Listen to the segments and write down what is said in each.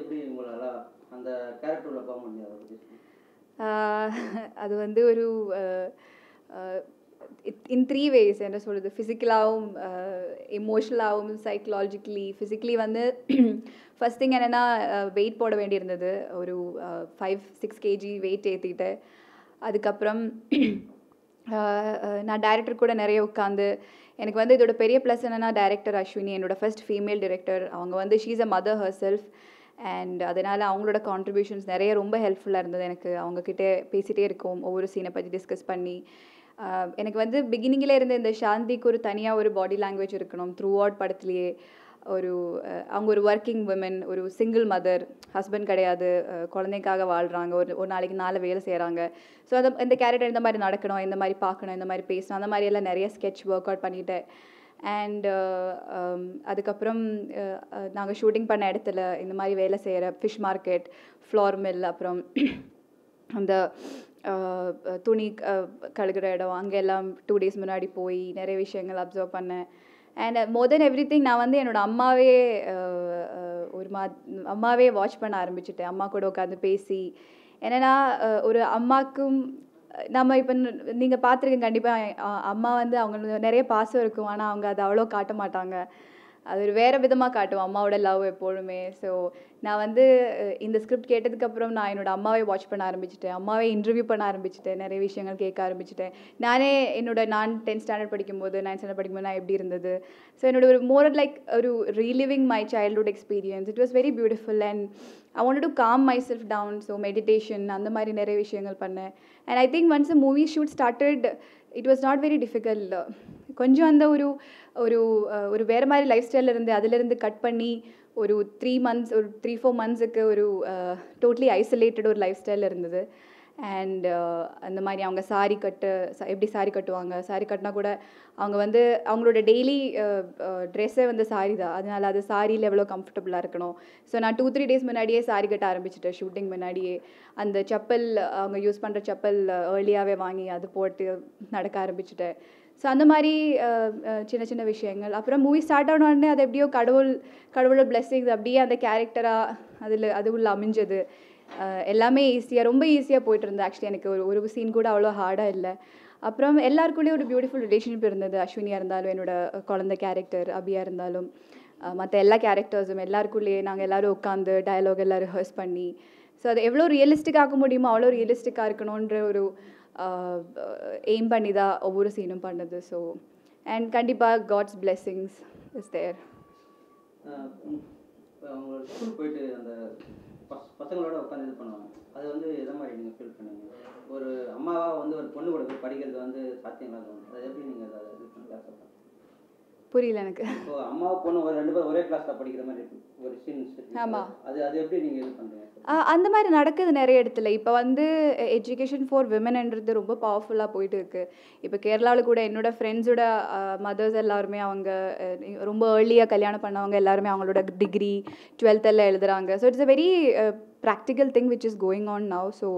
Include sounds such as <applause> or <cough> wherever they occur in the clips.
எப்படி அந்த கேரக்டர் உள்ள போக முடியாது அது வந்து ஒரு இன் த்ரீ வேஸ் என்ன சொல்கிறது ஃபிசிக்கலாகவும் எமோஷனலாகவும் சைக்கலாஜிக்கலி ஃபிசிக்கலி வந்து ஃபஸ்ட் திங் என்னென்னா வெயிட் போட வேண்டியிருந்தது ஒரு ஃபைவ் சிக்ஸ் கேஜி வெயிட் ஏற்றிக்கிட்டேன் அதுக்கப்புறம் நான் டேரக்டர் கூட நிறைய உட்காந்து எனக்கு வந்து இதோட பெரிய ப்ளஸ் என்னென்னா டைரக்டர் அஸ்வினி என்னோட ஃபர்ஸ்ட் ஃபீமேல் டிரெக்டர் அவங்க வந்து she's a mother herself and அதனால் அவங்களோட கான்ட்ரிபியூஷன்ஸ் நிறைய ரொம்ப ஹெல்ப்ஃபுல்லாக இருந்தது எனக்கு அவங்கக்கிட்டே பேசிகிட்டே இருக்கும் ஒவ்வொரு சீனை பற்றி டிஸ்கஸ் பண்ணி எனக்கு வந்து பிகினிங்கில் இருந்த இந்த சாந்திக்கு ஒரு தனியாக ஒரு பாடி லாங்குவேஜ் இருக்கணும் த்ரூ அவுட் படத்துலேயே ஒரு அவங்க ஒரு ஒர்க்கிங் உமன் ஒரு சிங்கிள் மதர் ஹஸ்பண்ட் கிடையாது குழந்தைக்காக வாழ்கிறாங்க ஒரு ஒரு நாளைக்கு நாலு வேலை செய்கிறாங்க ஸோ அதை இந்த கேரக்டர் இந்த மாதிரி நடக்கணும் இந்த மாதிரி பார்க்கணும் இந்த மாதிரி பேசணும் அந்த மாதிரி எல்லாம் நிறைய ஸ்கெட்ச் ஒர்க் அவுட் பண்ணிவிட்டேன் அண்ட் uh, um, அதுக்கப்புறம் uh, uh, நாங்கள் ஷூட்டிங் பண்ண இடத்துல இந்த மாதிரி வேலை செய்கிற ஃபிஷ் மார்க்கெட் ஃப்ளோர் மில் அப்புறம் அந்த துணி கழுகிற இடம் அங்கெல்லாம் டூ டேஸ் முன்னாடி போய் நிறைய விஷயங்கள் அப்சர்வ் பண்ணேன் and more then everything நான் வந்து என்னோடய அம்மாவே ஒரு மா அம்மாவே வாட்ச் பண்ண ஆரம்பிச்சிட்டேன் அம்மா கூட உட்காந்து பேசி என்னென்னா ஒரு அம்மாக்கும் நம்ம இப்போ நீங்கள் பார்த்துருக்கீங்க கண்டிப்பாக அம்மா வந்து அவங்க நிறைய பாசம் இருக்கும் ஆனால் அவங்க அதை அவ்வளோ காட்ட மாட்டாங்க அது ஒரு வேறு விதமாக காட்டும் அம்மாவோட லவ் எப்போதுமே ஸோ நான் வந்து இந்த ஸ்கிரிப்ட் கேட்டதுக்கப்புறம் நான் என்னோடய அம்மாவை வாட்ச் பண்ண ஆரம்பிச்சிட்டேன் அம்மாவை இன்டர்வியூ பண்ண ஆரம்பிச்சிட்டேன் நிறைய விஷயங்கள் கேட்க ஆரம்பிச்சிட்டேன் நானே என்னோட நான் டென்த் ஸ்டாண்டர்ட் படிக்கும்போது நைன்த் ஸ்டாண்டர்ட் படிக்கும்போது நான் எப்படி இருந்தது ஸோ என்னோட ஒரு மோர் லைக் ஒரு reliving my childhood experience it was very beautiful and I want to calm myself down so meditation அந்த மாதிரி நிறைய விஷயங்கள் பண்ணேன் and I think once movie shoot started it was not very difficult கொஞ்சம் அந்த ஒரு ஒரு ஒரு வேறு மாதிரி லைஃப் ஸ்டைலில் இருந்து அதிலிருந்து கட் பண்ணி ஒரு த்ரீ மந்த்ஸ் ஒரு த்ரீ ஃபோர் மந்த்ஸுக்கு ஒரு டோட்லி ஐசோலேட்டட் ஒரு லைஃப் ஸ்டைலில் இருந்தது அண்ட் அந்த மாதிரி அவங்க சாரி கட்டு எப்படி சாரி கட்டுவாங்க சாரி கட்டினா கூட அவங்க வந்து அவங்களோட டெய்லி ட்ரெஸ்ஸே வந்து சாரி தான் அதனால் அது சாரியில் எவ்வளோ கம்ஃபர்டபுளாக இருக்கணும் ஸோ நான் டூ த்ரீ டேஸ் முன்னாடியே சாரி கட்ட ஆரம்பிச்சிட்டேன் ஷூட்டிங் முன்னாடியே அந்த செப்பல் அவங்க யூஸ் பண்ணுற செப்பல் ஏர்லியாகவே வாங்கி அது போட்டு நடக்க ஆரம்பிச்சிட்டேன் ஸோ அந்த மாதிரி சின்ன சின்ன விஷயங்கள் அப்புறம் மூவி ஸ்டார்ட் ஆன உடனே அது எப்படியோ கடவுள் கடவுளோட பிளெஸ்ஸிங்ஸ் அப்படியே அந்த கேரக்டராக அதில் அது உள்ள அமைஞ்சது எல்லாமே ஈஸியாக ரொம்ப ஈஸியாக போயிட்டு இருந்தது ஆக்சுவலி எனக்கு ஒரு ஒரு சீன் கூட அவ்வளோ ஹார்டாக இல்லை அப்புறம் எல்லாருக்குள்ளேயும் ஒரு பியூட்டிஃபுல் ரிலேஷன்ஷிப் இருந்தது அஸ்வினியாக இருந்தாலும் என்னோட குழந்த கேரக்டர் அபியாக இருந்தாலும் மற்ற எல்லா கேரக்டர்ஸும் எல்லாருக்குள்ளேயே நாங்கள் எல்லோரும் உட்காந்து டயலாக் எல்லாம் ரிஹர்ஸ் பண்ணி ஸோ அது எவ்வளோ ரியலிஸ்டிக் முடியுமோ அவ்வளோ ரியலிஸ்டிக்காக இருக்கணுன்ற ஒரு எய்ம் uh, uh, பண்ணி தான் ஒவ்வொரு சீனும் பண்ணது ஸோ அண்ட் கண்டிப்பாக காட்ஸ் பிளெஸ்ஸிங்ஸ் இஸ் தேர் அந்த உட்காந்து இது பண்ணுவாங்க அது வந்து எதை மாதிரி நீங்கள் ஃபீல் ஒரு அம்மாவாக வந்து ஒரு பொண்ணு கூட போய் படிக்கிறது வந்து சாத்தியம் இல்லாத அதை எப்படி நீங்கள் அதை இது பண்ணி புரியல எனக்கு அம்மா பொண்ணு ஒரு ரெண்டு பேரும் ஒரே கிளாஸ்ல படிக்கிற மாதிரி ஒரு ஆமா அது அது எப்படி நீங்க இது பண்றீங்க அந்த மாதிரி நடக்குது நிறைய இடத்துல இப்போ வந்து எஜுகேஷன் ஃபார் விமன்ன்றது ரொம்ப பவர்ஃபுல்லாக போயிட்டு இருக்கு இப்போ கேரளாவில் கூட என்னோட ஃப்ரெண்ட்ஸோட மதர்ஸ் எல்லாருமே அவங்க ரொம்ப ஏர்லியாக கல்யாணம் பண்ணவங்க எல்லாருமே அவங்களோட டிகிரி டுவெல்த்தெல்லாம் எழுதுறாங்க so it's a very practical thing which is going on now so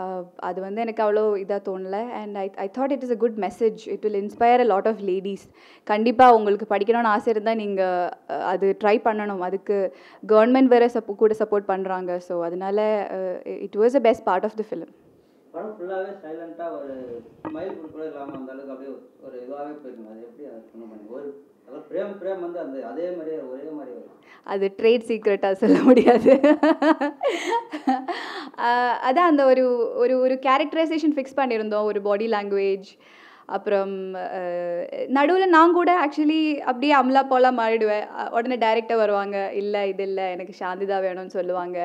Uh, அது வந்து எனக்கு அவ்வளோ இதாக தோணலை and I I thought it is a good message it will inspire a lot of ladies கண்டிப்பாக உங்களுக்கு படிக்கணும்னு ஆசை இருந்தால் நீங்கள் uh, அது ட்ரை பண்ணணும் அதுக்கு கவர்மெண்ட் வேறு சப்போ கூட சப்போர்ட் பண்ணுறாங்க ஸோ அதனால் it was a best part of the film படம் ஃபுல்லாகவே சைலண்டாக ஒரு மயில் கூட இல்லாமல் அந்த அளவுக்கு அப்படியே ஒரு இதுவாகவே போயிருக்கும் அது எப்படி அதை பண்ண பண்ணி ஒரு அதாவது பிரேம் பிரேம் வந்து அந்த அதே மாதிரியே ஒரே மாதிரி வரும் அது ட்ரேட் சீக்ரெட்டாக சொல்ல முடியாது அதான் அந்த ஒரு ஒரு ஒரு கேரக்டரைசேஷன் ஃபிக்ஸ் பண்ணியிருந்தோம் ஒரு பாடி லாங்குவேஜ் அப்புறம் நடுவில் நான் கூட ஆக்சுவலி அப்படியே அம்லா போலாம் மாறிடுவேன் உடனே டைரெக்டாக வருவாங்க இல்லை இது இல்லை எனக்கு சாந்திதா வேணும்னு சொல்லுவாங்க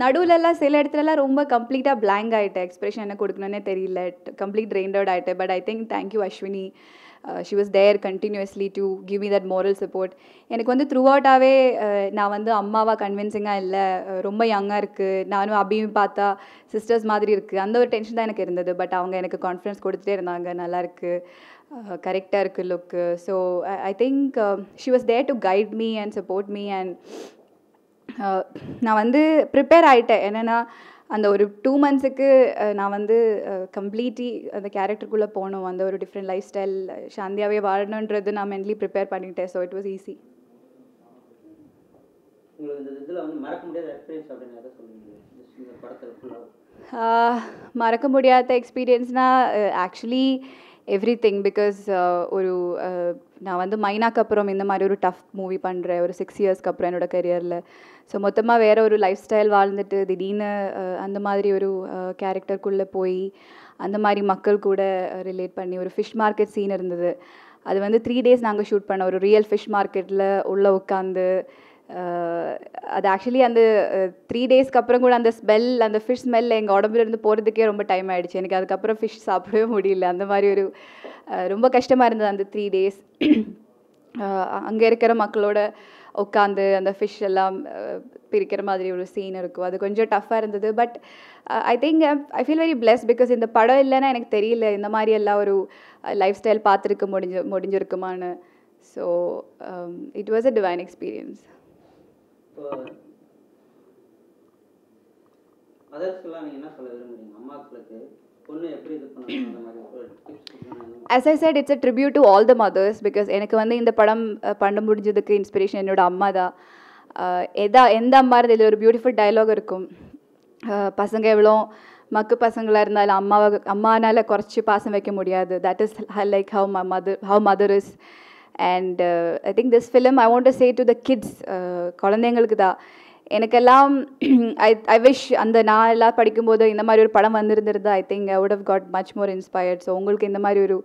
நடுவிலலாம் சில இடத்துலலாம் ரொம்ப கம்ப்ளீட்டாக பிளாங்க் ஆகிட்டேன் எக்ஸ்பிரஷன் என்ன கொடுக்கணுன்னே தெரியல கம்ப்ளீட் ட்ரெயின் அவுட் ஆகிட்டேன் but I think thank you Ashwini she was there continuously to give me that moral support எனக்கு வந்து த்ரூ அவுட்டாகவே uh, நான் வந்து அம்மாவாக கன்வின்சிங்காக இல்லை uh, ரொம்ப யங்காக இருக்குது நானும் அபியும் பார்த்தா சிஸ்டர்ஸ் மாதிரி இருக்குது அந்த ஒரு டென்ஷன் தான் எனக்கு இருந்தது பட் அவங்க எனக்கு கான்ஃபிடன்ஸ் கொடுத்துட்டே இருந்தாங்க நல்லாயிருக்கு கரெக்டாக இருக்குது look so I think she was there to guide me and support me and நான் வந்து ப்ரிப்பேர் ஆகிட்டேன் என்னென்னா அந்த ஒரு டூ மந்த்ஸுக்கு நான் வந்து கம்ப்ளீட்லி அந்த கேரக்டருக்குள்ளே போகணும் அந்த ஒரு டிஃப்ரெண்ட் லைஃப் ஸ்டைல் சாந்தியாகவே வாழணுன்றது நான் மென்லி ப்ரிப்பேர் பண்ணிட்டேன் ஸோ இட் வாஸ் ஈஸி மறக்க முடியாத எக்ஸ்பீரியன்ஸ்னால் ஆக்சுவலி எவ்ரி திங் பிகாஸ் ஒரு uh, நான் வந்து மைனாக்கு அப்புறம் இந்த மாதிரி ஒரு டஃப் மூவி பண்ணுறேன் ஒரு சிக்ஸ் இயர்ஸ்க்கு அப்புறம் என்னோடய கரியரில் ஸோ மொத்தமாக வேறு ஒரு லைஃப் ஸ்டைல் வாழ்ந்துட்டு திடீர்னு uh, அந்த மாதிரி ஒரு கேரக்டருக்குள்ளே uh, போய் அந்த மாதிரி மக்கள் கூட ரிலேட் பண்ணி ஒரு ஃபிஷ் மார்க்கெட் சீன் இருந்தது அது வந்து த்ரீ டேஸ் நாங்கள் ஷூட் பண்ணோம் ஒரு ரியல் ஃபிஷ் மார்க்கெட்டில் உள்ளே உட்காந்து அது ஆக்சுவலி அந்த த்ரீ டேஸ்க்கு அப்புறம் கூட அந்த ஸ்மெல் அந்த ஃபிஷ் ஸ்மெல் எங்கள் உடம்புலேருந்து போகிறதுக்கே ரொம்ப டைம் ஆகிடுச்சு எனக்கு அதுக்கப்புறம் ஃபிஷ் சாப்பிடவே முடியல அந்த மாதிரி ஒரு ரொம்ப கஷ்டமாக இருந்தது அந்த த்ரீ டேஸ் அங்கே இருக்கிற மக்களோட உட்காந்து அந்த ஃபிஷ் எல்லாம் பிரிக்கிற மாதிரி ஒரு சீன் இருக்கும் அது கொஞ்சம் டஃப்பாக இருந்தது but I think I feel very bless because இந்த படம் இல்லைன்னா எனக்கு தெரியல இந்த மாதிரி எல்லாம் ஒரு லைஃப் ஸ்டைல் பார்த்துருக்க முடிஞ்சு முடிஞ்சிருக்குமான்னு so it was a divine experience இப்போ மதர்ஸ்க்கெல்லாம் நீங்கள் என்ன சொல்ல விரும்புகிறீங்க அம்மாக்களுக்கு as I said it's tribute to all the mothers because எனக்கு வந்து இந்த படம் பண்ண முடிஞ்சதுக்கு இன்ஸ்பிரேஷன் என்னோட அம்மா தான் எதா எந்த அம்மா இருந்து இதில் ஒரு பியூட்டிஃபுல் டைலாக் இருக்கும் பசங்க எவ்வளோ மக்கு பசங்களாக இருந்தாலும் அம்மாவை அம்மானால் குறைச்சி பாசம் வைக்க முடியாது that is like how my mother how mother is and I think this film I want say to the kids குழந்தைங்களுக்கு தான் எனக்கெல்லாம் ஐ ஐ விஷ் அந்த நான் எல்லாம் படிக்கும்போது இந்த மாதிரி ஒரு படம் வந்திருந்திருந்தா I think I would have got much more inspired so உங்களுக்கு இந்த மாதிரி ஒரு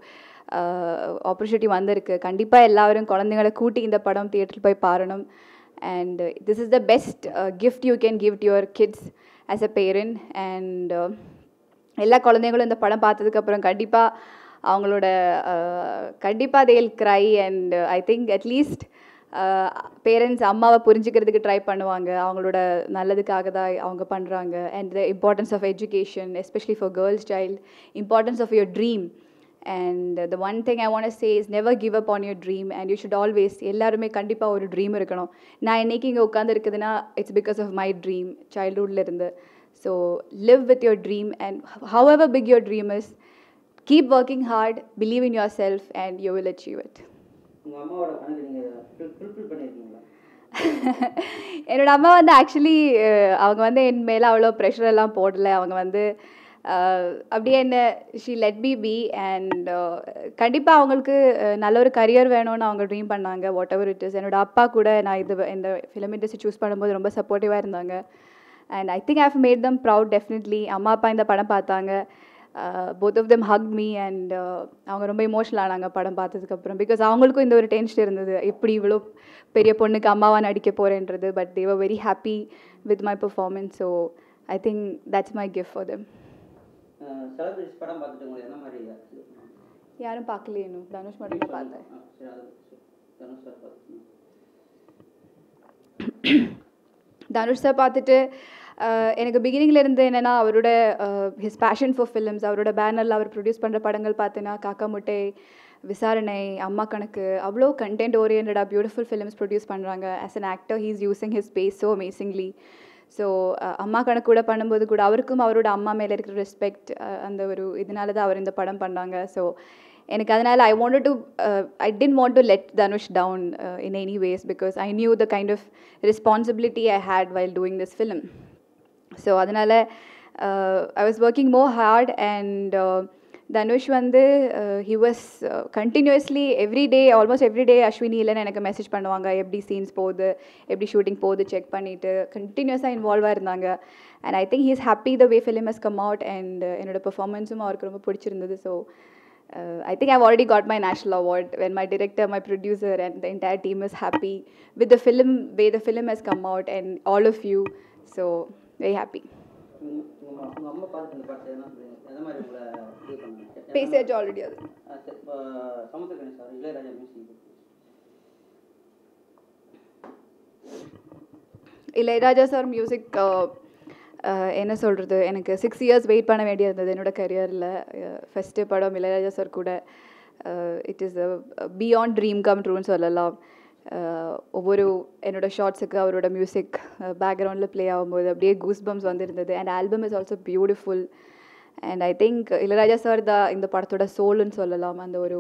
ஆப்பர்ச்சுனிட்டி uh, வந்திருக்கு கண்டிப்பாக எல்லாரும் குழந்தைங்களை கூட்டி இந்த படம் தியேட்டரில் போய் பாரணும் and this is the best gift you can gift your kids as a parent and எல்லா குழந்தைங்களும் இந்த படம் பார்த்ததுக்கப்புறம் கண்டிப்பாக அவங்களோட கண்டிப்பாக they'll cry and I think at least parents அம்மாவை புரிஞ்சுக்கிறதுக்கு ட்ரை பண்ணுவாங்க அவங்களோட நல்லதுக்காக தான் அவங்க பண்ணுறாங்க and the importance of education especially for girls child importance of your dream and the one thing I want say is never give up on your dream and you should always எல்லாருமே கண்டிப்பாக ஒரு dream இருக்கணும் நான் இன்றைக்கி இங்கே உட்காந்துருக்குதுன்னா it's because of my dream சைல்ட்ஹுட்லேருந்து so live with your dream and however big your dream is keep working hard believe in yourself and you will achieve it என்னோட அம்மா வந்து ஆக்சுவலி அவங்க வந்து என் மேலே அவ்வளோ ப்ரெஷர் எல்லாம் போடலை அவங்க வந்து அப்படியே என்ன she let be be and கண்டிப்பாக அவங்களுக்கு நல்ல ஒரு கரியர் வேணும்னு அவங்க ட்ரீம் பண்ணாங்க வாட் எவர் இட் இஸ் என்னோடய அப்பா கூட நான் இது இந்த ஃபிலிம் இண்டஸ்ட்ரி சூஸ் பண்ணும்போது ரொம்ப சப்போர்ட்டிவாக இருந்தாங்க and I think I have made them proud definitely அம்மா அப்பா இந்த படம் பார்த்தாங்க both of them hug me and அவங்க ரொம்ப இமோஷனல் ஆனாங்க படம் பார்த்ததுக்கப்புறம் பிகாஸ் அவங்களுக்கும் இந்த ஒரு டென்ஷன் இருந்தது எப்படி இவ்வளோ பெரிய பொண்ணுக்கு அம்மாவாக நடிக்க போகிறேன்றது but they're very happy with my performance so I think that's my gift for them யாரும் பார்க்கலையே தனுஷ் மட்டும் பார்த்தேன் தனுஷ் சார் பார்த்துட்டு எனக்கு பிகினிங்லேருந்து என்னென்னா அவரோட ஹிஸ் பேஷன் ஃபார் ஃபிலிம்ஸ் அவரோட பேனரில் அவர் ப்ரொடியூஸ் பண்ணுற படங்கள் பார்த்தீங்கன்னா காக்கா முட்டை விசாரணை அம்மா கணக்கு அவ்வளோ கண்டென்ட் ஓரியன்டாக பியூட்டிஃபுல் ஃபிலிம்ஸ் ப்ரொடியூஸ் பண்ணுறாங்க as an actor he's using his face so amazingly so அம்மா கணக்கு கூட பண்ணும்போது கூட அவருக்கும் அவரோட அம்மா மேலே இருக்கிற ரெஸ்பெக்ட் அந்த ஒரு இதனால தான் அவர் இந்த படம் பண்ணாங்க ஸோ எனக்கு அதனால் I want to I didn't want to let Dhanush down in any ways because I knew the kind of responsibility I had while doing this film so அதனால் I was working more hard and Dhanush வந்து he was continuously every day almost every day Ashwini இல்லைன்னு எனக்கு message பண்ணுவாங்க எப்படி scenes போகுது எப்படி shooting போகுது check பண்ணிவிட்டு கண்டினியூஸாக இன்வால்வாக இருந்தாங்க and I think he is happy the way film has come out and என்னோட பெர்ஃபார்மன்ஸும் அவருக்கு ரொம்ப பிடிச்சிருந்தது so I think I've already got my national award when my director my producer and the entire team is happy with the film way the film has come out and all of you so very happy பேசியாச்சு already அது Ilaiyaraaja sir music uh, uh, என்ன சொல்கிறது எனக்கு six years wait பண்ண வேண்டியிருந்தது என்னோடய கரியரில் first படம் இளையராஜா சார் கூட it is beyond dream come ட்ரூன்னு சொல்லலாம் ஒவ்வொரு என்னோடய ஷார்ட்ஸுக்கு அவரோட மியூசிக் பேக்ரவுண்டில் ப்ளே ஆகும்போது அப்படியே கூஸ் பம்ஸ் வந்துருந்தது and album is also beautiful and I think Ilaiyaraaja sir தான் இந்த படத்தோட சோல்னு சொல்லலாம் அந்த ஒரு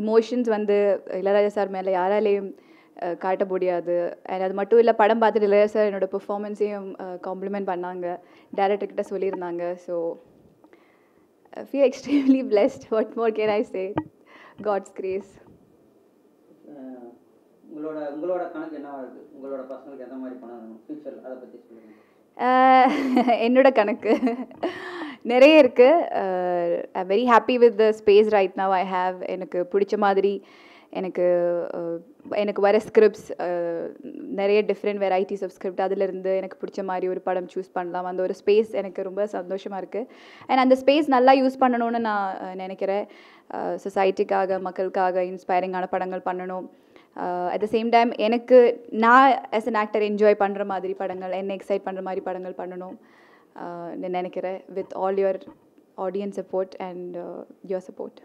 இமோஷன்ஸ் வந்து இளையராஜா சார் மேலே யாராலேயும் காட்ட முடியாது அண்ட் அது மட்டும் இல்லை படம் பார்த்துட்டு இளையராஜா சார் என்னோடய பெர்ஃபார்மன்ஸையும் காம்ப்ளிமெண்ட் பண்ணாங்க டேரக்டர்கிட்ட சொல்லியிருந்தாங்க so feel extremely blessed what more can I say God's grace உங்களோட உங்களோட கணக்கு என்னவா இருக்கு உங்களோட எந்த மாதிரி பணம் வேணும் ஃபியூச்சர் அதை என்னோட கணக்கு நிறைய இருக்குது I very happy with the space right now I have எனக்கு பிடிச்ச மாதிரி எனக்கு எனக்கு வர ஸ்கிரிப்ட்ஸ் நிறைய டிஃப்ரெண்ட் வெரைட்டிஸ் ஆஃப் ஸ்கிரிப்ட் அதிலிருந்து எனக்கு பிடிச்ச மாதிரி ஒரு படம் சூஸ் பண்ணலாம் அந்த ஒரு ஸ்பேஸ் எனக்கு ரொம்ப சந்தோஷமாக இருக்குது அண்ட் அந்த ஸ்பேஸ் நல்லா யூஸ் பண்ணணும்னு நான் நினைக்கிறேன் சொசைட்டிக்காக மக்களுக்காக இன்ஸ்பைரிங்கான படங்கள் பண்ணணும் அட் த சேம் டைம் எனக்கு நான் ஆஸ் அன் ஆக்டர் என்ஜாய் பண்ணுற மாதிரி படங்கள் என்னை எக்ஸைட் பண்ணுற மாதிரி படங்கள் பண்ணணும் uh, நான் நினைக்கிறேன் with all your audience support and your support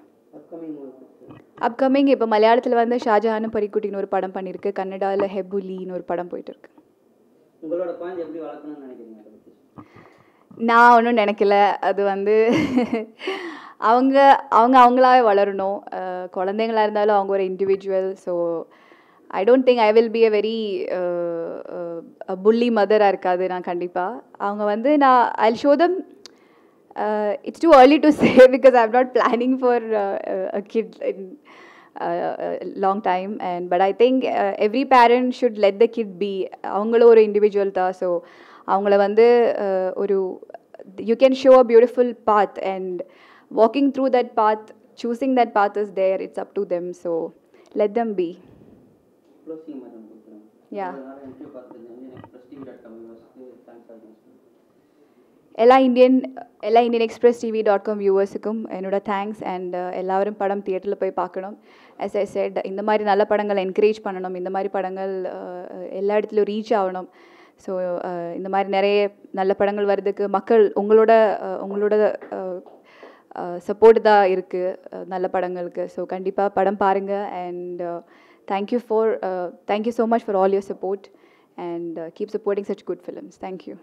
upcoming இப்போ மலையாளத்தில் வந்து ஷாஜஹானும் பரிக்குட்டின்னு ஒரு படம் பண்ணியிருக்கு கன்னடாவில் ஹெபுலின்னு ஒரு படம் போயிட்டுருக்கு நான் ஒன்றும் நினைக்கல அது வந்து <laughs> அவங்க அவங்க அவங்களாவே வளரணும் குழந்தைங்களா இருந்தாலும் அவங்க ஒரு individual so I don't think I will be a very புள்ளி மதராக இருக்காது நான் கண்டிப்பாக அவங்க வந்து நான் I show them it's too early to say because I am not planning for a kid in long time and but I think every parent should let the kid be அவங்களும் ஒரு இண்டிவிஜுவல் தான் so அவங்கள வந்து ஒரு you can show a beautiful path and walking through that path, choosing that path is there. It's up to them. So let them be. Yeah. எல்லா Indian எல்லா Indian Express TV dot com வியூவர்ஸுக்கும் என்னோட thanks and uh, எல்லாரும் படம் தியேட்டரில் போய் பார்க்கணும் S ஐ set இந்த மாதிரி நல்ல படங்களை என்கரேஜ் பண்ணணும் இந்த மாதிரி படங்கள் uh, எல்லா இடத்துலையும் ரீச் ஆகணும் ஸோ uh, இந்த மாதிரி நிறைய நல்ல படங்கள் வர்றதுக்கு மக்கள் உங்களோட உங்களோட தான் இருக்குது நல்ல படங்களுக்கு ஸோ கண்டிப்பாக படம் பாருங்கள் and thank you for thank you so much for all your support and keep supporting such good films thank you